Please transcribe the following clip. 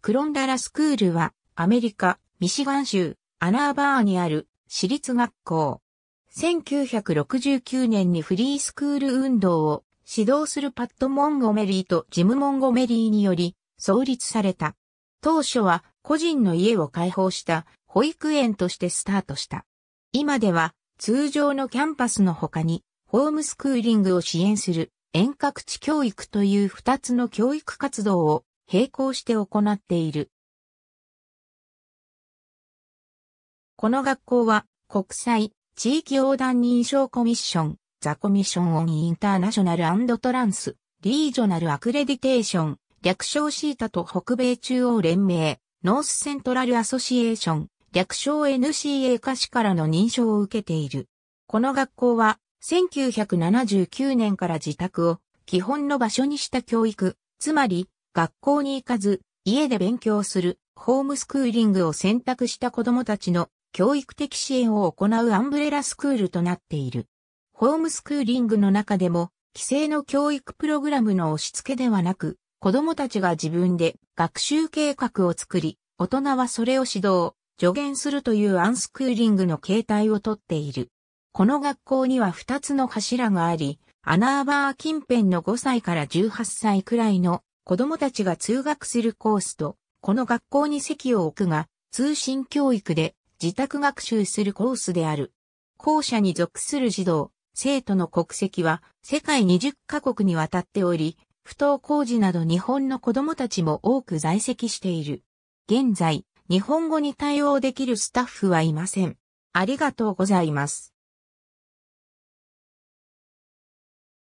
クロンダラスクールは、アメリカ、ミシガン州、アナーバーにある、私立学校。1969年にフリースクール運動を指導するパット・モンゴメリーとジム・モンゴメリーにより創立された。当初は個人の家を開放した保育園としてスタートした。今では通常のキャンパスの他にホームスクーリングを支援する遠隔地教育という二つの教育活動を並行して行っている。この学校は国際地域横断認証コミッション、ザコミッションオンインターナショナルトランス、リージョナルアクレディテーション、略称シータと北米中央連盟、ノースセントラルアソシエーション、略称 NCA 歌詞からの認証を受けている。この学校は、1979年から自宅を基本の場所にした教育、つまり学校に行かず、家で勉強する、ホームスクーリングを選択した子供たちの教育的支援を行うアンブレラスクールとなっている。ホームスクーリングの中でも、規制の教育プログラムの押し付けではなく、子供たちが自分で学習計画を作り、大人はそれを指導、助言するというアンスクーリングの形態をとっている。この学校には2つの柱があり、アナーバー近辺の5歳から18歳くらいの子供たちが通学するコースと、この学校に席を置くが、通信教育で自宅学習するコースである。校舎に属する児童、生徒の国籍は世界20カ国にわたっており、不登校児など日本の子供たちも多く在籍している。現在、日本語に対応できるスタッフはいません。ありがとうございます。